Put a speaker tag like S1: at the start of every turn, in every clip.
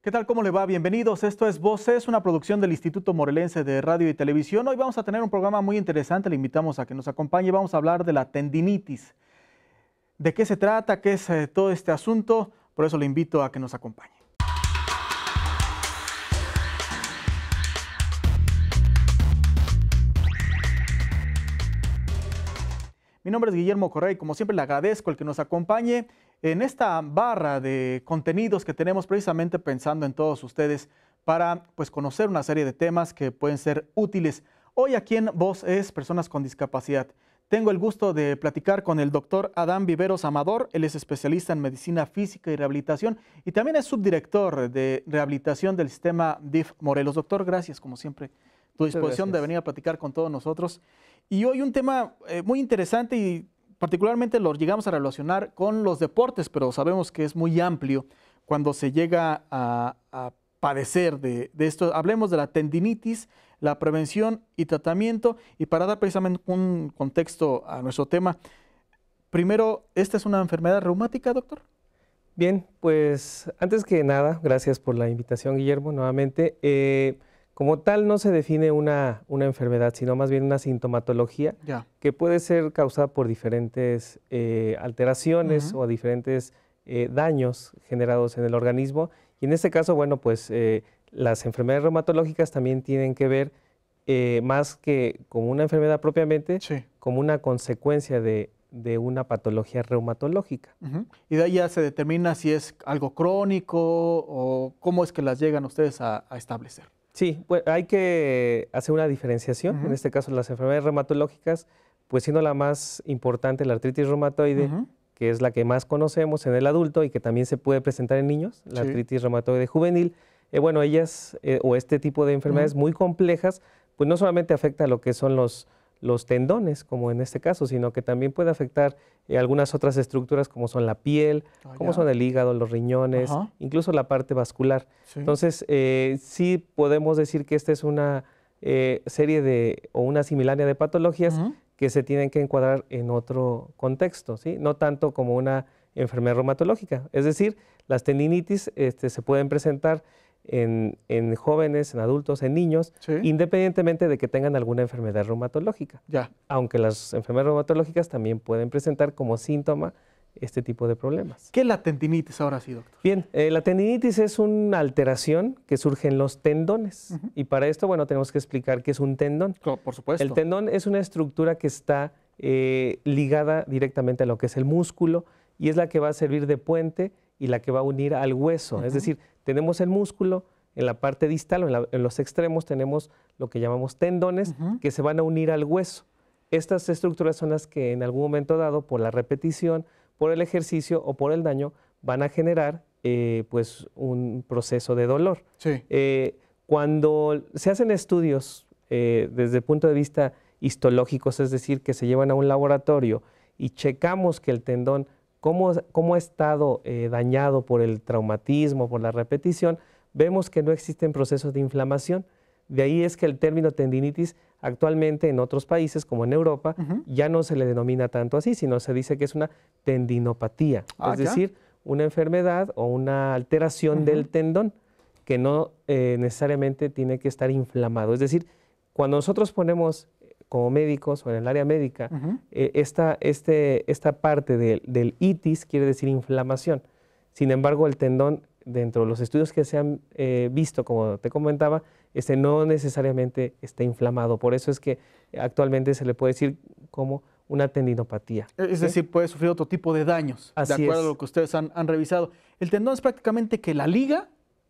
S1: ¿Qué tal? ¿Cómo le va? Bienvenidos. Esto es Voces, una producción del Instituto Morelense de Radio y Televisión. Hoy vamos a tener un programa muy interesante. Le invitamos a que nos acompañe. Vamos a hablar de la tendinitis. ¿De qué se trata? ¿Qué es eh, todo este asunto? Por eso le invito a que nos acompañe. Mi nombre es Guillermo Correa y como siempre le agradezco el que nos acompañe en esta barra de contenidos que tenemos precisamente pensando en todos ustedes para pues, conocer una serie de temas que pueden ser útiles. Hoy aquí en Voz es Personas con Discapacidad. Tengo el gusto de platicar con el doctor Adán Viveros Amador. Él es especialista en medicina física y rehabilitación y también es subdirector de rehabilitación del sistema DIF Morelos. Doctor, gracias como siempre tu disposición de venir a platicar con todos nosotros. Y hoy un tema eh, muy interesante y particularmente lo llegamos a relacionar con los deportes, pero sabemos que es muy amplio cuando se llega a, padecer de, esto. Hablemos de la tendinitis, la prevención y tratamiento. Y para dar precisamente un contexto a nuestro tema, primero, ¿esta es una enfermedad reumática, doctor?
S2: Bien, pues antes que nada, gracias por la invitación, Guillermo, nuevamente. Eh, como tal, no se define una, una enfermedad, sino más bien una sintomatología que puede ser causada por diferentes eh, alteraciones o diferentes eh, daños generados en el organismo. Y en este caso, bueno, pues eh, las enfermedades reumatológicas también tienen que ver más que como una enfermedad propiamente, como una consecuencia de, una patología reumatológica.
S1: Y de ahí ya se determina si es algo crónico o cómo es que las llegan ustedes a establecer.
S2: Sí, pues, hay que hacer una diferenciación. En este caso, las enfermedades reumatológicas, pues siendo la más importante la artritis reumatoide, que es la que más conocemos en el adulto y que también se puede presentar en niños, la artritis reumatoide juvenil. Eh, bueno, ellas eh, o este tipo de enfermedades muy complejas, pues no solamente afecta a lo que son los, los tendones, como en este caso, sino que también puede afectar eh, algunas otras estructuras como son la piel, ah, como son el hígado, los riñones, incluso la parte vascular. Entonces, eh, sí podemos decir que esta es una eh, serie de o una similaria de patologías que se tienen que encuadrar en otro contexto, ¿sí? no tanto como una enfermedad reumatológica. Es decir, las tendinitis este, se pueden presentar en, jóvenes, en adultos, en niños, independientemente de que tengan alguna enfermedad reumatológica. Ya. Aunque las enfermedades reumatológicas también pueden presentar como síntoma este tipo de problemas.
S1: ¿Qué es la tendinitis ahora sí, doctor?
S2: Bien, eh, la tendinitis es una alteración que surge en los tendones. Y para esto, bueno, tenemos que explicar qué es un tendón. por supuesto. El tendón es una estructura que está eh, ligada directamente a lo que es el músculo y es la que va a servir de puente y la que va a unir al hueso. Es decir, tenemos el músculo, en la parte distal en, los extremos tenemos lo que llamamos tendones que se van a unir al hueso. Estas estructuras son las que en algún momento dado, por la repetición, por el ejercicio o por el daño, van a generar eh, pues un proceso de dolor. Eh, cuando se hacen estudios eh, desde el punto de vista histológicos, es decir, que se llevan a un laboratorio y checamos que el tendón cómo, ha estado eh, dañado por el traumatismo, por la repetición, vemos que no existen procesos de inflamación. De ahí es que el término tendinitis actualmente en otros países, como en Europa, ya no se le denomina tanto así, sino se dice que es una tendinopatía, ah, es decir, una enfermedad o una alteración del tendón que no eh, necesariamente tiene que estar inflamado. Es decir, cuando nosotros ponemos como médicos o en el área médica, eh, esta, este, esta parte del itis quiere decir inflamación. Sin embargo, el tendón, dentro de los estudios que se han eh, visto, como te comentaba, este no necesariamente está inflamado. Por eso es que actualmente se le puede decir como una tendinopatía. E, es decir, puede
S1: sufrir otro tipo de daños, de acuerdo a lo que ustedes han revisado. El tendón es prácticamente que la liga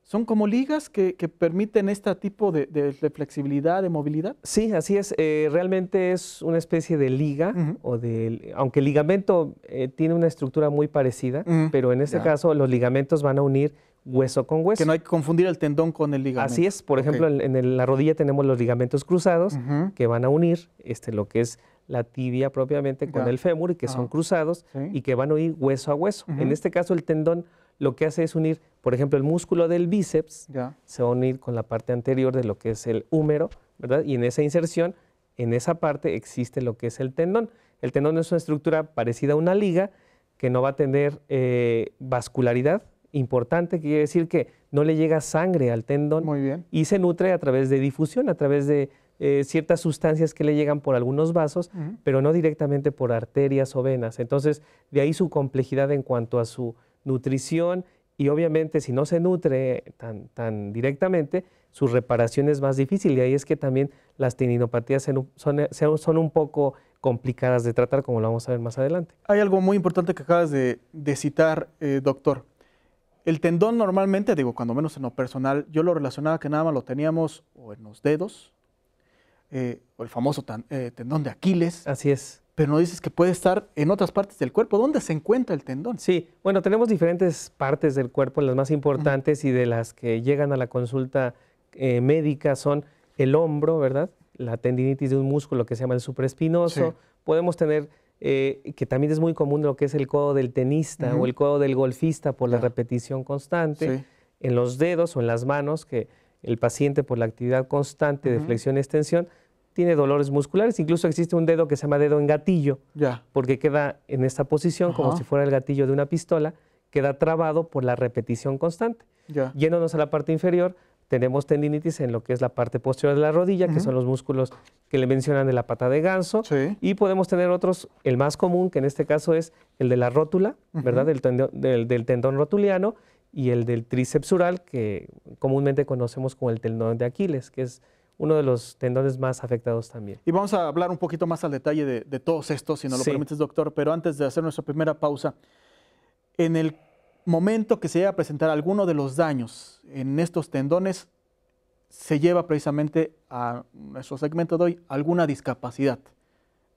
S2: son como ligas que, permiten este tipo de, flexibilidad, de movilidad. Sí, así es. Eh, realmente es una especie de liga, o de, aunque el ligamento eh, tiene una estructura muy parecida, pero en este caso los ligamentos van a unir hueso con hueso. Que no hay que confundir el tendón con el ligamento. Así es. Por ejemplo, en, la rodilla tenemos los ligamentos cruzados que van a unir este, lo que es la tibia propiamente con el fémur, y que son cruzados y que van a unir hueso a hueso. En este caso, el tendón lo que hace es unir, por ejemplo, el músculo del bíceps, se va a unir con la parte anterior de lo que es el húmero, ¿verdad? Y en esa inserción, en esa parte existe lo que es el tendón. El tendón es una estructura parecida a una liga que no va a tener eh, vascularidad importante, que quiere decir que no le llega sangre al tendón y se nutre a través de difusión, a través de eh, ciertas sustancias que le llegan por algunos vasos, pero no directamente por arterias o venas. Entonces, de ahí su complejidad en cuanto a su nutrición y obviamente si no se nutre tan, tan directamente, su reparación es más difícil y ahí es que también las tendinopatías son, un poco complicadas de tratar, como lo vamos a ver más adelante.
S1: Hay algo muy importante que acabas de, citar, eh, doctor. El tendón normalmente, digo, cuando menos en lo personal, yo lo relacionaba que nada más lo teníamos o en los dedos eh, o el famoso eh, tendón de Aquiles. Así es. Pero no dices que puede estar en otras partes del cuerpo.
S2: ¿Dónde se encuentra el tendón? Sí, bueno, tenemos diferentes partes del cuerpo, las más importantes y de las que llegan a la consulta eh, médica son el hombro, ¿verdad? La tendinitis de un músculo que se llama el supraespinoso. Podemos tener que también es muy común lo que es el codo del tenista o el codo del golfista por la repetición constante, en los dedos o en las manos, que el paciente por la actividad constante de flexión y extensión tiene dolores musculares. Incluso existe un dedo que se llama dedo en gatillo, porque queda en esta posición como si fuera el gatillo de una pistola, queda trabado por la repetición constante. Yéndonos a la parte inferior, tenemos tendinitis en lo que es la parte posterior de la rodilla, que son los músculos que le mencionan de la pata de ganso. Y podemos tener otros, el más común, que en este caso es el de la rótula, ¿verdad? del tendón rotuliano y el del tricepsural, que comúnmente conocemos como el tendón de Aquiles, que es uno de los tendones más afectados también.
S1: Y vamos a hablar un poquito más al detalle de, todos estos, si nos lo permites, doctor, pero antes de hacer nuestra primera pausa, en el momento que se llega a presentar alguno de los daños en estos tendones, se lleva precisamente a nuestro segmento de
S2: hoy alguna discapacidad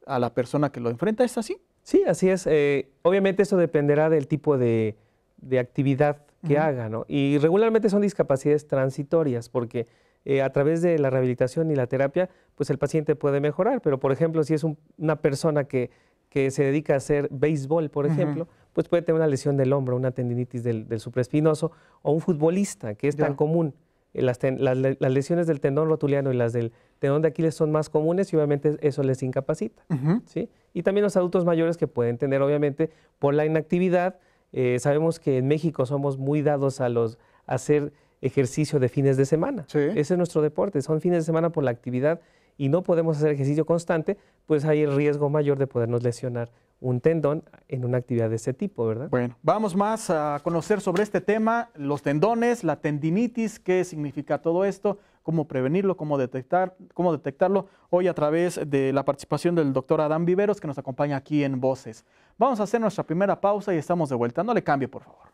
S2: a la persona que lo enfrenta, ¿es así? Sí, así es. Eh, obviamente eso dependerá del tipo de, de actividad que haga, ¿no? Y regularmente son discapacidades transitorias porque eh, a través de la rehabilitación y la terapia, pues el paciente puede mejorar, pero por ejemplo, si es una persona que, que, se dedica a hacer béisbol, por ejemplo, pues puede tener una lesión del hombro, una tendinitis del, del supraespinoso, o un futbolista, que es tan común. Eh, las, las, lesiones del tendón rotuliano y las del tendón de Aquiles son más comunes y obviamente eso les incapacita. ¿sí? Y también los adultos mayores que pueden tener, obviamente, por la inactividad, eh, sabemos que en México somos muy dados a, los, hacer ejercicio de fines de semana. Ese es nuestro deporte, son fines de semana por la actividad y no podemos hacer ejercicio constante, pues hay el riesgo mayor de podernos lesionar un tendón en una actividad de este tipo, ¿verdad? Bueno,
S1: vamos más a conocer sobre este tema, los tendones, la tendinitis, qué significa todo esto cómo prevenirlo, cómo, detectar, cómo detectarlo, hoy a través de la participación del doctor Adán Viveros que nos acompaña aquí en Voces. Vamos a hacer nuestra primera pausa y estamos de vuelta. No le cambie, por favor.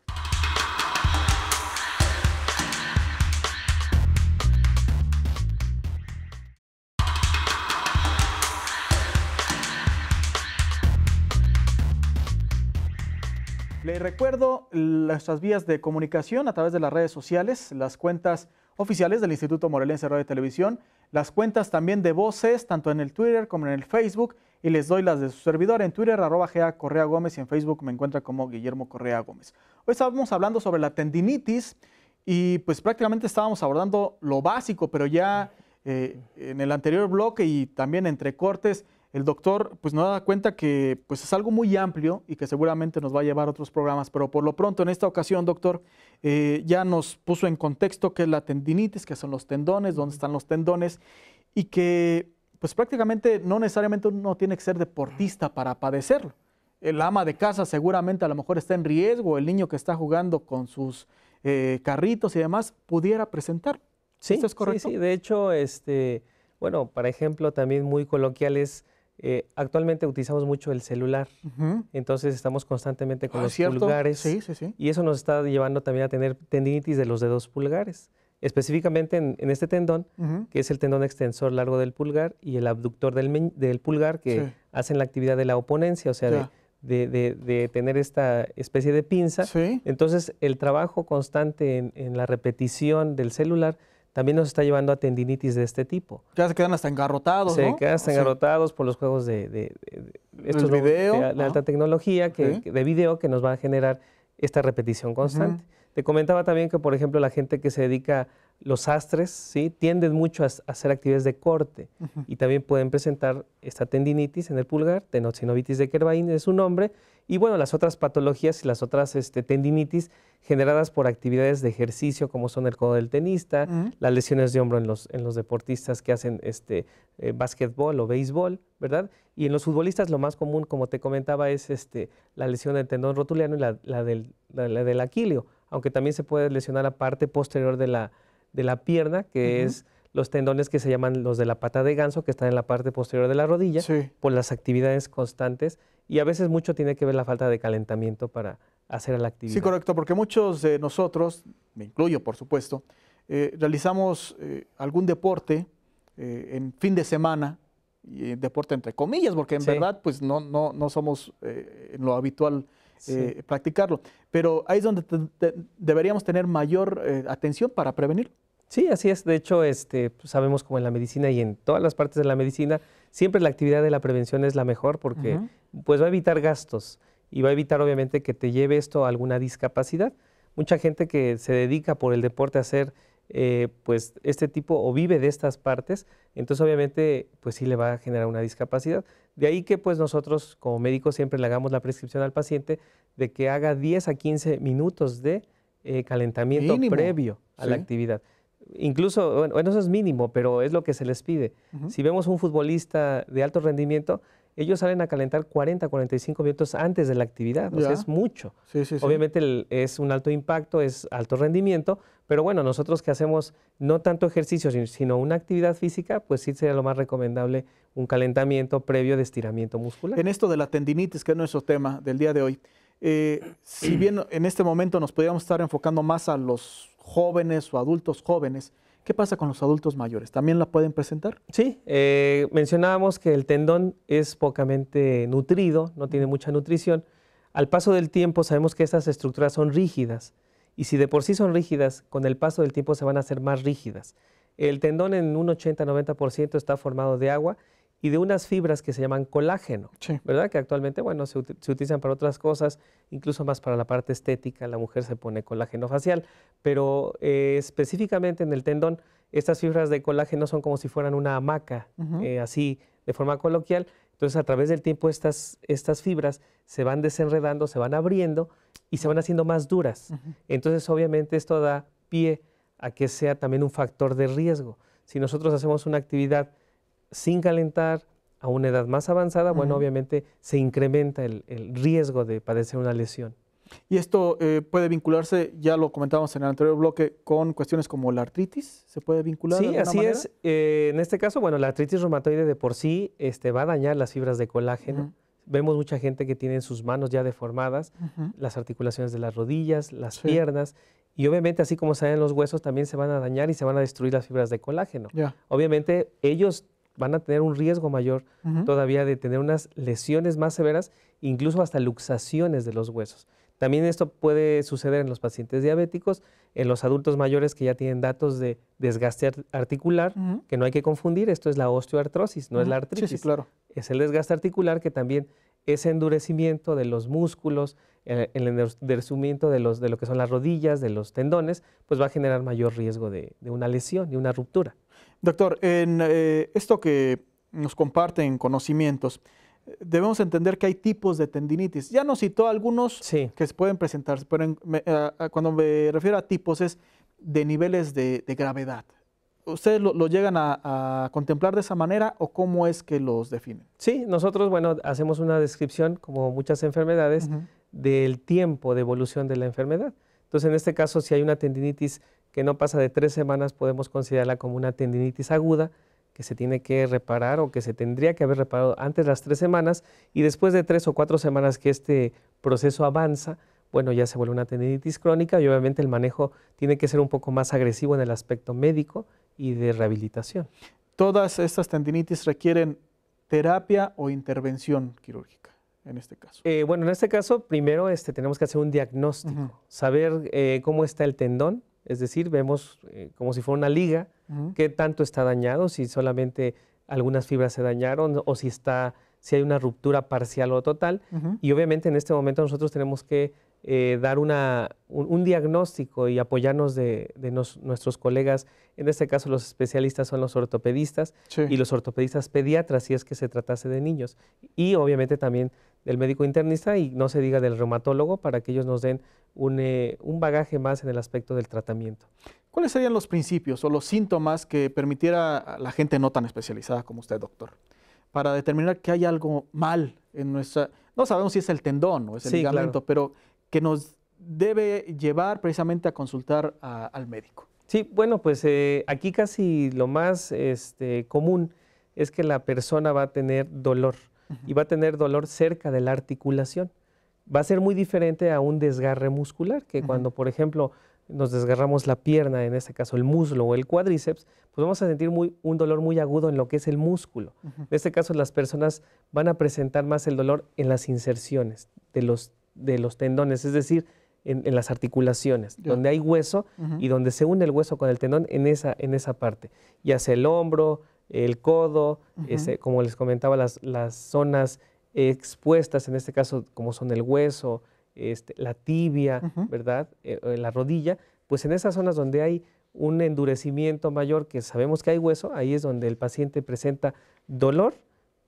S1: Le recuerdo nuestras vías de comunicación a través de las redes sociales, las cuentas oficiales del Instituto Morelense Radio y Televisión, las cuentas también de voces, tanto en el Twitter como en el Facebook, y les doy las de su servidor en Twitter, arroba GA Correa Gómez, y en Facebook me encuentra como Guillermo Correa Gómez. Hoy estábamos hablando sobre la tendinitis y pues prácticamente estábamos abordando lo básico, pero ya eh, en el anterior bloque y también entre cortes, el doctor pues nos da cuenta que pues es algo muy amplio y que seguramente nos va a llevar a otros programas, pero por lo pronto en esta ocasión, doctor, eh, ya nos puso en contexto qué es la tendinitis, qué son los tendones, dónde están los tendones y que pues prácticamente no necesariamente uno tiene que ser deportista para padecerlo. El ama de casa seguramente a lo mejor está en riesgo, el niño que está jugando con sus eh, carritos y demás pudiera presentar. Sí, es correcto? Sí, sí,
S2: de hecho, este, bueno, para ejemplo, también muy coloquial es eh, actualmente utilizamos mucho el celular, entonces estamos constantemente con ah, los pulgares. Y eso nos está llevando también a tener tendinitis de los dedos pulgares, específicamente en, este tendón, que es el tendón extensor largo del pulgar y el abductor del, pulgar, que hacen la actividad de la oponencia, o sea, de, tener esta especie de pinza. Entonces, el trabajo constante en la repetición del celular también nos está llevando a tendinitis de este tipo. Ya se quedan hasta engarrotados, se ¿no? Se quedan hasta engarrotados por los juegos de, estos video, alta tecnología que, de video que nos va a generar esta repetición constante. Te comentaba también que, por ejemplo, la gente que se dedica los astres, ¿sí? tienden mucho a, hacer actividades de corte y también pueden presentar esta tendinitis en el pulgar, tenoxinovitis de kerbaín es su nombre, y bueno, las otras patologías y las otras este, tendinitis generadas por actividades de ejercicio como son el codo del tenista, las lesiones de hombro en los, deportistas que hacen este, eh, básquetbol o béisbol, ¿verdad? Y en los futbolistas lo más común, como te comentaba, es este, la lesión del tendón rotuliano y la, del, la del aquilio, aunque también se puede lesionar la parte posterior de la de la pierna, que es los tendones que se llaman los de la pata de ganso, que están en la parte posterior de la rodilla, por las actividades constantes. Y a veces mucho tiene que ver la falta de calentamiento para hacer la actividad. Sí,
S1: correcto, porque muchos de nosotros, me incluyo por supuesto, eh, realizamos eh, algún deporte eh, en fin de semana, y deporte entre comillas, porque en verdad pues no, no, no somos lo habitual practicarlo. Pero ahí es donde deberíamos tener mayor atención
S2: para prevenir. Sí, así es. De hecho, este, pues, sabemos como en la medicina y en todas las partes de la medicina, siempre la actividad de la prevención es la mejor porque pues va a evitar gastos y va a evitar obviamente que te lleve esto a alguna discapacidad. Mucha gente que se dedica por el deporte a hacer eh, pues este tipo o vive de estas partes, entonces obviamente pues sí le va a generar una discapacidad. De ahí que pues nosotros como médicos siempre le hagamos la prescripción al paciente de que haga 10 a 15 minutos de eh, calentamiento previo a la actividad incluso, bueno, eso es mínimo, pero es lo que se les pide. Si vemos un futbolista de alto rendimiento, ellos salen a calentar 40, 45 minutos antes de la actividad, o sea, es mucho. Obviamente es un alto impacto, es alto rendimiento, pero bueno, nosotros que hacemos no tanto ejercicio, sino una actividad física, pues sí sería lo más recomendable un calentamiento previo de estiramiento muscular.
S1: En esto de la tendinitis, que es nuestro tema del día de hoy, eh, si bien en este momento nos podríamos estar enfocando más a los jóvenes o adultos jóvenes. ¿Qué pasa con los adultos mayores? ¿También la pueden presentar?
S2: Sí, eh, mencionábamos que el tendón es pocamente nutrido, no tiene mucha nutrición. Al paso del tiempo sabemos que estas estructuras son rígidas y si de por sí son rígidas, con el paso del tiempo se van a hacer más rígidas. El tendón en un 80-90% está formado de agua y de unas fibras que se llaman colágeno, ¿verdad? Que actualmente, bueno, se, utilizan para otras cosas, incluso más para la parte estética, la mujer se pone colágeno facial, pero eh, específicamente en el tendón, estas fibras de colágeno son como si fueran una hamaca, eh, así de forma coloquial. Entonces, a través del tiempo, estas, estas fibras se van desenredando, se van abriendo y se van haciendo más duras. Entonces, obviamente, esto da pie a que sea también un factor de riesgo. Si nosotros hacemos una actividad sin calentar a una edad más avanzada, bueno, obviamente se incrementa el, riesgo de padecer una lesión.
S1: Y esto eh, puede vincularse, ya lo comentábamos en el anterior bloque, con cuestiones como la artritis, ¿se puede vincular? Sí, así es.
S2: Eh, en este caso, bueno, la artritis reumatoide de por sí este, va a dañar las fibras de colágeno. Vemos mucha gente que tiene sus manos ya deformadas, las articulaciones de las rodillas, las piernas, y obviamente, así como se los huesos, también se van a dañar y se van a destruir las fibras de colágeno. Obviamente, ellos van a tener un riesgo mayor todavía de tener unas lesiones más severas, incluso hasta luxaciones de los huesos. También esto puede suceder en los pacientes diabéticos, en los adultos mayores que ya tienen datos de desgaste articular, que no hay que confundir, esto es la osteoartrosis, no es la artritis. claro. Es el desgaste articular que también ese endurecimiento de los músculos, eh, el, endurecimiento de, los, lo que son las rodillas, de los tendones, pues va a generar mayor riesgo de, de una lesión, y una ruptura. Doctor, en eh, esto que
S1: nos comparten conocimientos, debemos entender que hay tipos de tendinitis. Ya nos citó algunos que se pueden presentarse, pero cuando me refiero a tipos es de niveles de, gravedad. ¿Ustedes lo, llegan a, contemplar de esa manera o cómo es que los definen?
S2: Sí, nosotros, bueno, hacemos una descripción, como muchas enfermedades, del tiempo de evolución de la enfermedad. Entonces, en este caso, si hay una tendinitis que no pasa de tres semanas, podemos considerarla como una tendinitis aguda que se tiene que reparar o que se tendría que haber reparado antes de las tres semanas y después de tres o cuatro semanas que este proceso avanza, bueno, ya se vuelve una tendinitis crónica y obviamente el manejo tiene que ser un poco más agresivo en el aspecto médico y de rehabilitación. Todas estas tendinitis requieren
S1: terapia o intervención quirúrgica en este caso?
S2: Eh, bueno, en este caso, primero este, tenemos que hacer un diagnóstico, saber eh, cómo está el tendón, es decir, vemos eh, como si fuera una liga, qué tanto está dañado, si solamente algunas fibras se dañaron o si está si hay una ruptura parcial o total. Y obviamente en este momento nosotros tenemos que eh, dar un, diagnóstico y apoyarnos de, nuestros colegas. En este caso, los especialistas son los ortopedistas y los ortopedistas pediatras, si es que se tratase de niños. Y obviamente también del médico internista y no se diga del reumatólogo para que ellos nos den eh, un, bagaje más en el aspecto del tratamiento.
S1: ¿Cuáles serían los principios o los síntomas que permitiera a la gente no tan especializada como usted, doctor? para determinar que hay algo mal en nuestra... No sabemos si es el tendón o es el ligamento, pero que nos debe llevar precisamente a
S2: consultar al médico. Sí, bueno, pues eh, aquí casi lo más este, común es que la persona va a tener dolor y va a tener dolor cerca de la articulación. Va a ser muy diferente a un desgarre muscular, que cuando, por ejemplo, nos desgarramos la pierna, en este caso el muslo o el cuádriceps, pues vamos a sentir un dolor muy agudo en lo que es el músculo. En este caso las personas van a presentar más el dolor en las inserciones de los de los tendones, es decir, en, las articulaciones, donde hay hueso y donde se une el hueso con el tendón en esa, en esa parte, ya sea el hombro, el codo, como les comentaba, las, zonas expuestas, en este caso como son el hueso, este, la tibia, ¿verdad? Eh, la rodilla, pues en esas zonas donde hay un endurecimiento mayor, que sabemos que hay hueso, ahí es donde el paciente presenta dolor,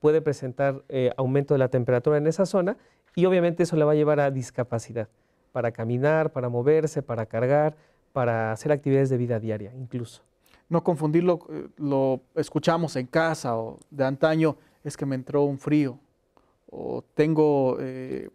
S2: puede presentar eh, aumento de la temperatura en esa zona y obviamente eso le va a llevar a discapacidad, para caminar, para moverse, para cargar, para hacer actividades de vida diaria incluso. No confundirlo, eh, lo escuchamos en casa o de
S1: antaño, es que me entró un frío o tengo eh,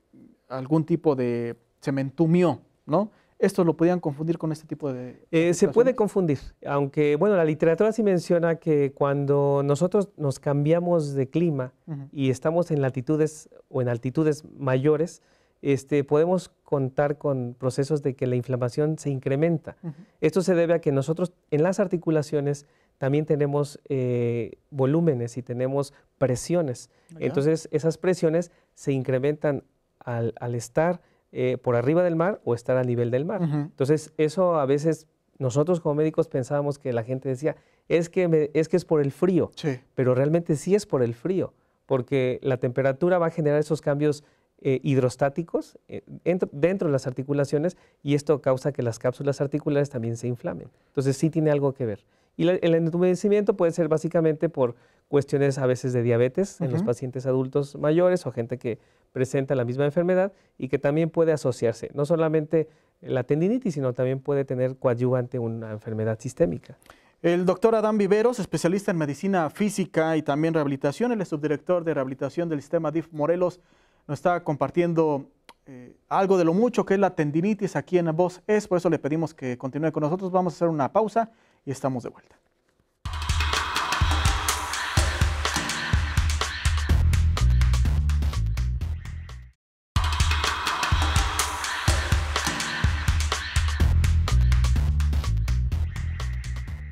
S1: algún tipo de, se me entumió, ¿no? esto lo podían confundir con este tipo de...
S2: Eh, se puede confundir, aunque, bueno, la literatura sí menciona que cuando nosotros nos cambiamos de clima y estamos en latitudes o en altitudes mayores, este, podemos contar con procesos de que la inflamación se incrementa. Esto se debe a que nosotros en las articulaciones también tenemos eh, volúmenes y tenemos presiones. Entonces, esas presiones se incrementan al estar eh, por arriba del mar o estar a nivel del mar. Entonces, eso a veces nosotros como médicos pensábamos que la gente decía, es que, es, que es por el frío, pero realmente sí es por el frío, porque la temperatura va a generar esos cambios eh, hidrostáticos dentro, eh, dentro, de las articulaciones y esto causa que las cápsulas articulares también se inflamen. Entonces sí tiene algo que ver. Y el entumecimiento puede ser básicamente por cuestiones a veces de diabetes en los pacientes adultos mayores o gente que presenta la misma enfermedad y que también puede asociarse, no solamente la tendinitis, sino también puede tener coadyuvante una enfermedad sistémica. El doctor Adán Viveros, especialista en medicina física y también rehabilitación,
S1: el subdirector de rehabilitación del sistema DIF Morelos, nos está compartiendo eh, algo de lo mucho que es la tendinitis aquí en Voz Es, por eso le pedimos que continúe con nosotros. Vamos a hacer una pausa y estamos de vuelta.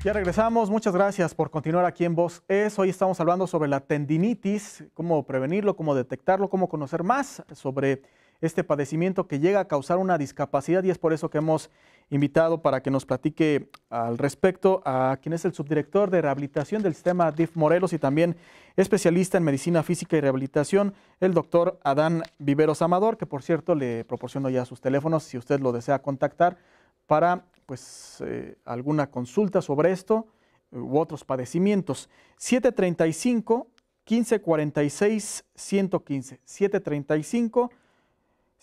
S1: Ya regresamos, muchas gracias por continuar aquí en Voz Es. Hoy estamos hablando sobre la tendinitis, cómo prevenirlo, cómo detectarlo, cómo conocer más sobre este padecimiento que llega a causar una discapacidad y es por eso que hemos invitado para que nos platique al respecto a quien es el subdirector de rehabilitación del sistema DIF Morelos y también especialista en medicina física y rehabilitación, el doctor Adán Viveros Amador, que por cierto le proporciono ya sus teléfonos si usted lo desea contactar para pues eh, alguna consulta sobre esto u otros padecimientos. 735 1546 115 735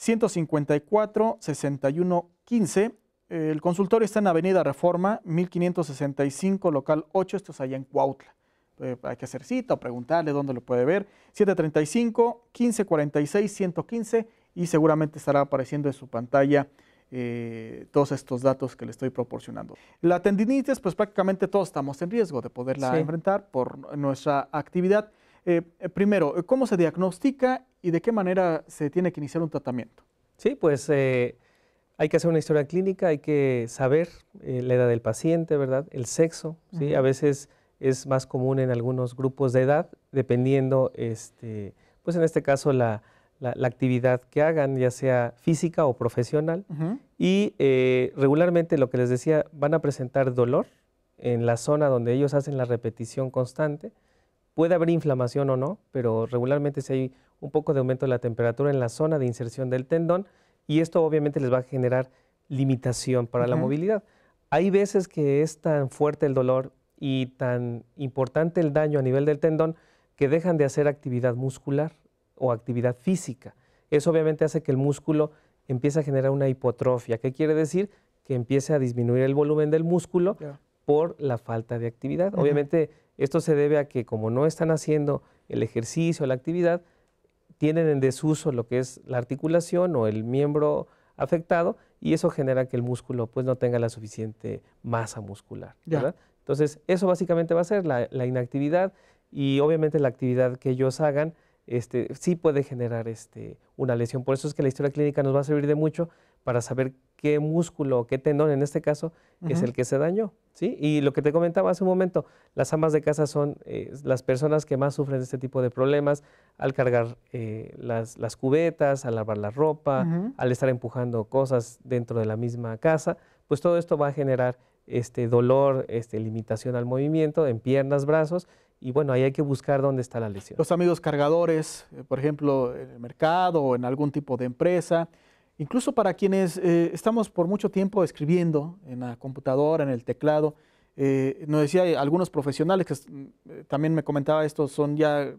S1: 154 61 15. El consultorio está en Avenida Reforma, 1565, local 8, esto es allá en Cuautla. Eh, hay que hacer cita o preguntarle dónde lo puede ver. 735 1546 115 y seguramente estará apareciendo en su pantalla eh, todos estos datos que le estoy proporcionando. La tendinitis, pues prácticamente todos estamos en riesgo de poderla enfrentar por nuestra actividad. Eh, eh, primero, eh, ¿cómo se diagnostica y de qué manera se tiene que iniciar un tratamiento?
S2: Sí, pues hay que hacer una historia clínica, hay que saber la edad del paciente, ¿verdad? El sexo, ¿sí? A veces es más común en algunos grupos de edad, dependiendo, este, pues en este caso, la, actividad que hagan, ya sea física o profesional. Y regularmente, lo que les decía, van a presentar dolor en la zona donde ellos hacen la repetición constante. Puede haber inflamación o no, pero regularmente si hay un poco de aumento de la temperatura en la zona de inserción del tendón y esto obviamente les va a generar limitación para la movilidad. Hay veces que es tan fuerte el dolor y tan importante el daño a nivel del tendón que dejan de hacer actividad muscular o actividad física. Eso obviamente hace que el músculo empiece a generar una hipotrofia. ¿Qué quiere decir? Que empiece a disminuir el volumen del músculo por la falta de actividad. Obviamente esto se debe a que como no están haciendo el ejercicio, la actividad, tienen en desuso lo que es la articulación o el miembro afectado y eso genera que el músculo pues no tenga la suficiente masa muscular. Entonces eso básicamente va a ser la, inactividad y obviamente la actividad que ellos hagan este, sí puede generar este, una lesión. Por eso es que la historia clínica nos va a servir de mucho para saber qué músculo, qué tendón en este caso es el que se dañó. ¿sí? Y lo que te comentaba hace un momento, las amas de casa son eh, las personas que más sufren de este tipo de problemas al cargar eh, las, cubetas, al lavar la ropa, al estar empujando cosas dentro de la misma casa, pues todo esto va a generar este dolor, este, limitación al movimiento en piernas, brazos y bueno, ahí hay que buscar dónde está la
S1: lesión. Los amigos cargadores, eh, por ejemplo, en el mercado o en algún tipo de empresa, Incluso para quienes eh, estamos por mucho tiempo escribiendo en la computadora, en el teclado, eh, nos decía eh, algunos profesionales que mm, también me comentaba esto, son ya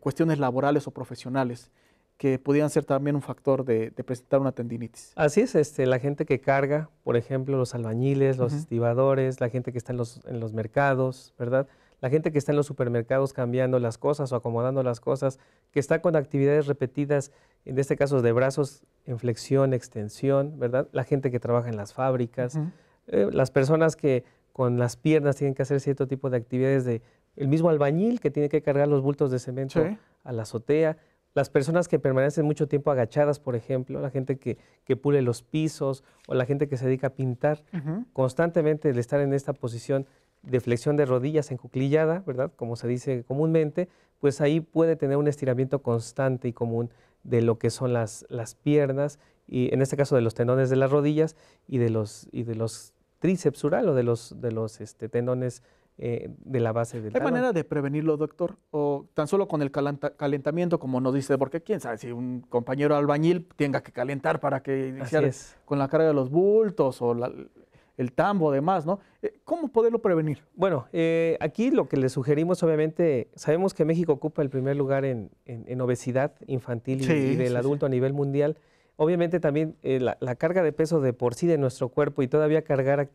S1: cuestiones laborales o profesionales que podían ser también un factor de, presentar una tendinitis.
S2: Así es, este, la gente que carga, por ejemplo, los albañiles, los estibadores, la gente que está en los, en los mercados, ¿verdad? la gente que está en los supermercados cambiando las cosas o acomodando las cosas, que está con actividades repetidas, en este caso de brazos en flexión, extensión, ¿verdad? La gente que trabaja en las fábricas, eh, las personas que con las piernas tienen que hacer cierto tipo de actividades de el mismo albañil que tiene que cargar los bultos de cemento a la azotea, las personas que permanecen mucho tiempo agachadas, por ejemplo, la gente que, pule los pisos o la gente que se dedica a pintar, constantemente el estar en esta posición de flexión de rodillas encuclillada, ¿verdad? Como se dice comúnmente, pues ahí puede tener un estiramiento constante y común de lo que son las, las piernas, y en este caso de los tendones de las rodillas y de los, y de los tríceps o de los, de los este, tendones eh, de la base del ¿Hay manera
S1: de prevenirlo, doctor? ¿O tan solo con el calentamiento, como nos dice? Porque quién sabe si un compañero albañil tenga que calentar para que iniciar con la carga de los bultos o la, el tambo, además, ¿no? Eh, ¿Cómo poderlo prevenir?
S2: Bueno, eh, aquí lo que le sugerimos, obviamente, sabemos que México ocupa el primer lugar en, obesidad infantil y, del adulto a nivel mundial. Obviamente también eh, la, carga de peso de por sí de nuestro cuerpo y todavía cargar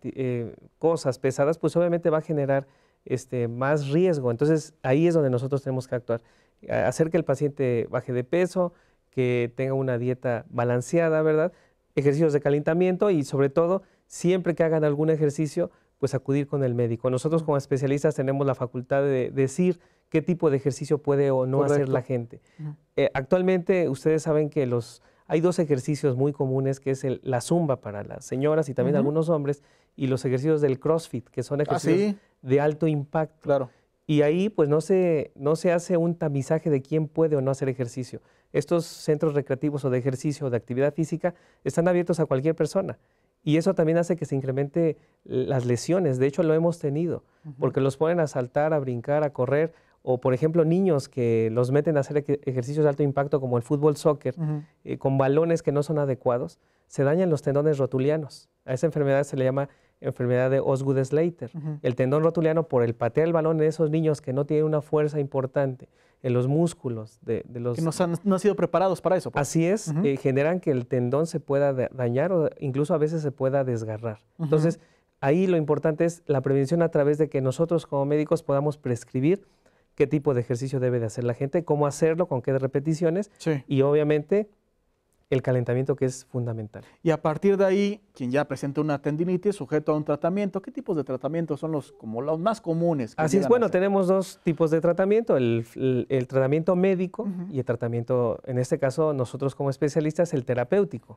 S2: cosas pesadas, pues obviamente va a generar este, más riesgo. Entonces ahí es donde nosotros tenemos que actuar. Hacer que el paciente baje de peso, que tenga una dieta balanceada, ¿verdad? Ejercicios de calentamiento y sobre todo siempre que hagan algún ejercicio, pues acudir con el médico. Nosotros como especialistas tenemos la facultad de decir qué tipo de ejercicio puede o no hacer la gente. Eh, actualmente ustedes saben que los, hay dos ejercicios muy comunes, que es la zumba para las señoras y también algunos hombres, y los ejercicios del CrossFit, que son ah, ejercicios de alto impacto. Y ahí pues no se, no se hace un tamizaje de quién puede o no hacer ejercicio. Estos centros recreativos o de ejercicio o de actividad física están abiertos a cualquier persona. Y eso también hace que se incremente las lesiones. De hecho, lo hemos tenido, porque los ponen a saltar, a brincar, a correr. O, por ejemplo, niños que los meten a hacer ejercicios de alto impacto como el fútbol soccer, eh, con balones que no son adecuados, se dañan los tendones rotulianos. A esa enfermedad se le llama enfermedad de Osgood-Slater. El tendón rotuliano, por el patear el balón en esos niños que no tienen una fuerza importante en los músculos de, los... Que no han, sido preparados para eso. Pues. Así es, eh, generan que el tendón se pueda dañar o incluso a veces se pueda desgarrar. Entonces, ahí lo importante es la prevención a través de que nosotros como médicos podamos prescribir qué tipo de ejercicio debe de hacer la gente, cómo hacerlo, con qué repeticiones y obviamente el calentamiento que es fundamental.
S1: Y a partir de ahí, quien ya presenta una tendinitis sujeto a un tratamiento, ¿qué tipos de tratamientos son los, más comunes? Así es,
S2: bueno, tenemos dos tipos de tratamiento, el, tratamiento médico y el tratamiento, en este caso nosotros como especialistas, el terapéutico.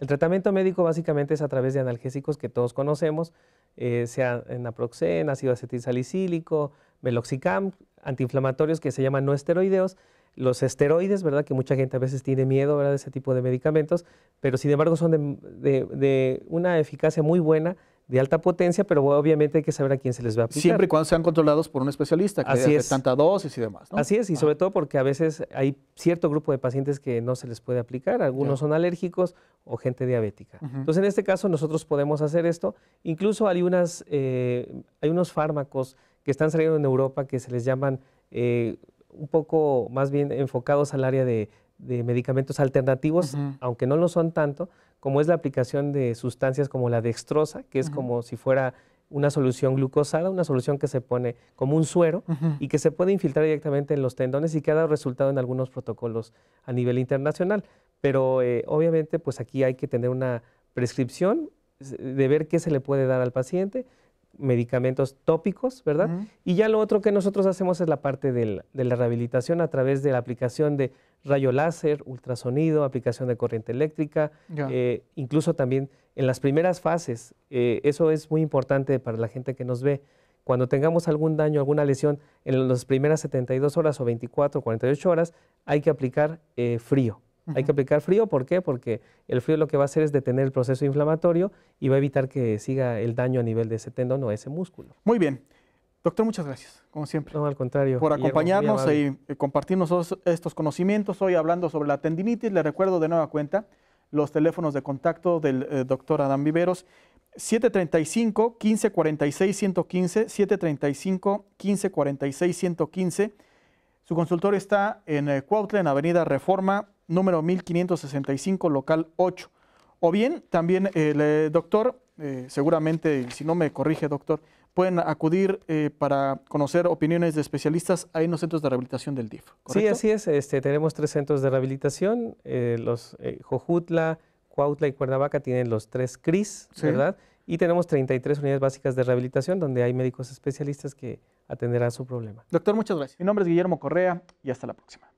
S2: El tratamiento médico básicamente es a través de analgésicos que todos conocemos, eh, sea naproxen, ácido acetilsalicílico, meloxicam, antiinflamatorios que se llaman no esteroideos, los esteroides, ¿verdad? Que mucha gente a veces tiene miedo, ¿verdad? De ese tipo de medicamentos, pero sin embargo son de, una eficacia muy buena, de alta potencia, pero obviamente hay que saber a quién se les va a aplicar. Siempre y cuando sean controlados por un especialista, que Así es. tanta dosis y demás, ¿no? Así es, y sobre todo porque a veces hay cierto grupo de pacientes que no se les puede aplicar, algunos son alérgicos o gente diabética. Entonces, en este caso, nosotros podemos hacer esto. Incluso hay, unas, eh, hay unos fármacos que están saliendo en Europa que se les llaman... Eh, un poco más bien enfocados al área de, medicamentos alternativos, aunque no lo son tanto, como es la aplicación de sustancias como la dextrosa, que es como si fuera una solución glucosada, una solución que se pone como un suero y que se puede infiltrar directamente en los tendones y que ha dado resultado en algunos protocolos a nivel internacional. Pero eh, obviamente pues aquí hay que tener una prescripción, eh, de ver qué se le puede dar al paciente, medicamentos tópicos, ¿verdad? Y ya lo otro que nosotros hacemos es la parte de la rehabilitación a través de la aplicación de rayo láser, ultrasonido, aplicación de corriente eléctrica, eh, incluso también en las primeras fases. Eh, eso es muy importante para la gente que nos ve. Cuando tengamos algún daño, alguna lesión, en las primeras 72 horas o 24, 48 horas, hay que aplicar eh, frío. Hay que aplicar frío, ¿por qué? Porque el frío lo que va a hacer es detener el proceso inflamatorio y va a evitar que siga el daño a nivel de ese tendón o ese músculo.
S1: Muy bien. Doctor, muchas gracias, como siempre. No, al contrario. Por acompañarnos y, eh, compartirnos estos conocimientos. Hoy hablando sobre la tendinitis, le recuerdo de nueva cuenta los teléfonos de contacto del eh, doctor Adán Viveros. 735 1546 115, 735 1546 115. Su consultorio está en eh, Cuautla, en Avenida Reforma, número 1565, local 8. O bien, también el eh, doctor, eh, seguramente, si no me corrige, doctor, pueden acudir eh, para conocer opiniones de especialistas ahí en los centros de rehabilitación del DIF.
S2: ¿correcto? Sí, así es. Este, tenemos tres centros de rehabilitación. los Jojutla, Cuautla y Cuernavaca tienen los tres CRIS, ¿verdad? y tenemos 33 unidades básicas de rehabilitación donde hay médicos especialistas que atenderán su problema.
S1: Doctor, muchas gracias. Mi nombre es Guillermo Correa y hasta la próxima.